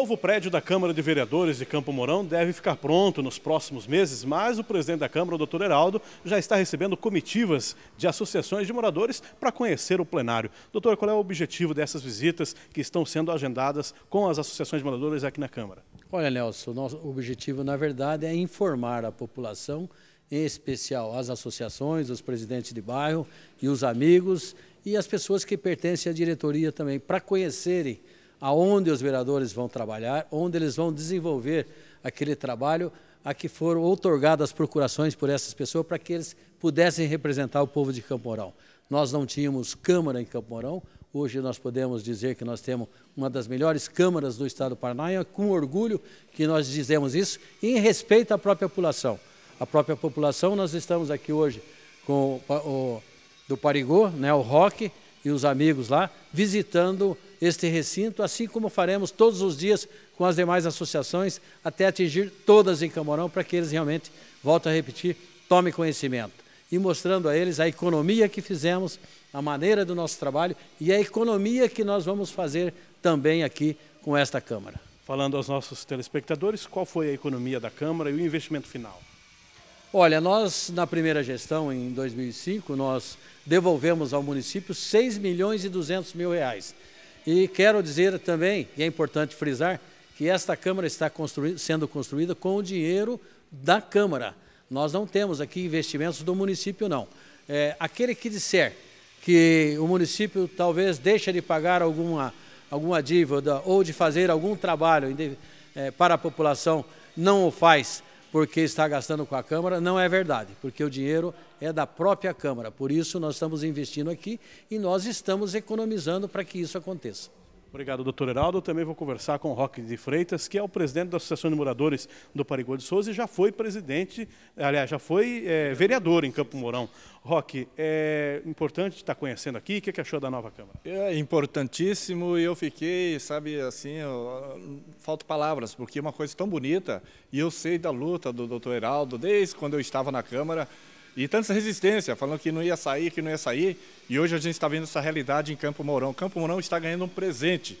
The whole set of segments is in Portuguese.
novo prédio da Câmara de Vereadores de Campo Mourão deve ficar pronto nos próximos meses, mas o presidente da Câmara, o doutor Heraldo, já está recebendo comitivas de associações de moradores para conhecer o plenário. Doutor, qual é o objetivo dessas visitas que estão sendo agendadas com as associações de moradores aqui na Câmara? Olha, Nelson, o nosso objetivo, na verdade, é informar a população, em especial as associações, os presidentes de bairro e os amigos e as pessoas que pertencem à diretoria também, para conhecerem aonde os vereadores vão trabalhar, onde eles vão desenvolver aquele trabalho a que foram outorgadas procurações por essas pessoas para que eles pudessem representar o povo de Campo Mourão. Nós não tínhamos Câmara em Campo Mourão, hoje nós podemos dizer que nós temos uma das melhores câmaras do Estado do Paraná, e é com orgulho que nós dizemos isso, em respeito à própria população. A própria população, nós estamos aqui hoje com o, o do Parigô, né, o Roque e os amigos lá, visitando este recinto, assim como faremos todos os dias com as demais associações, até atingir todas em Camorão, para que eles realmente, volto a repetir, tomem conhecimento. E mostrando a eles a economia que fizemos, a maneira do nosso trabalho e a economia que nós vamos fazer também aqui com esta Câmara. Falando aos nossos telespectadores, qual foi a economia da Câmara e o investimento final? Olha, nós na primeira gestão, em 2005, nós devolvemos ao município 6 milhões e 200 mil reais. E quero dizer também, e é importante frisar, que esta Câmara está construí sendo construída com o dinheiro da Câmara. Nós não temos aqui investimentos do município, não. É, aquele que disser que o município talvez deixe de pagar alguma, alguma dívida ou de fazer algum trabalho é, para a população, não o faz porque está gastando com a Câmara, não é verdade, porque o dinheiro é da própria Câmara. Por isso, nós estamos investindo aqui e nós estamos economizando para que isso aconteça. Obrigado, doutor Heraldo. Eu também vou conversar com o Roque de Freitas, que é o presidente da Associação de Moradores do Parigô de Souza e já foi presidente, aliás, já foi é, vereador em Campo Mourão. Roque, é importante estar conhecendo aqui. O que, é que achou da nova Câmara? É importantíssimo e eu fiquei, sabe, assim, eu, falta palavras, porque é uma coisa tão bonita e eu sei da luta do doutor Heraldo desde quando eu estava na Câmara. E tanta resistência, falando que não ia sair, que não ia sair. E hoje a gente está vendo essa realidade em Campo Mourão. Campo Mourão está ganhando um presente,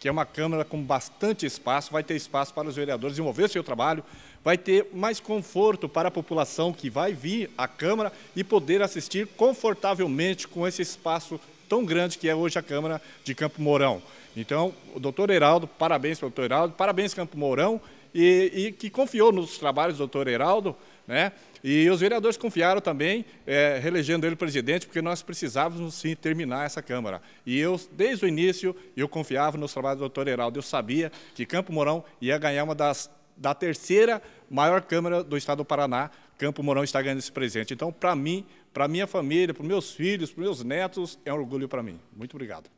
que é uma Câmara com bastante espaço, vai ter espaço para os vereadores desenvolver seu trabalho, vai ter mais conforto para a população que vai vir à Câmara e poder assistir confortavelmente com esse espaço tão grande que é hoje a Câmara de Campo Mourão. Então, doutor Heraldo, parabéns para o doutor Heraldo, parabéns Campo Mourão e, e que confiou nos trabalhos do doutor Heraldo, né? E os vereadores confiaram também, é, reelegendo ele presidente, porque nós precisávamos sim terminar essa Câmara. E eu, desde o início, eu confiava nos trabalhos do doutor Heraldo. Eu sabia que Campo Mourão ia ganhar uma das da terceira maior Câmara do Estado do Paraná. Campo Mourão está ganhando esse presente. Então, para mim, para minha família, para meus filhos, para meus netos, é um orgulho para mim. Muito obrigado.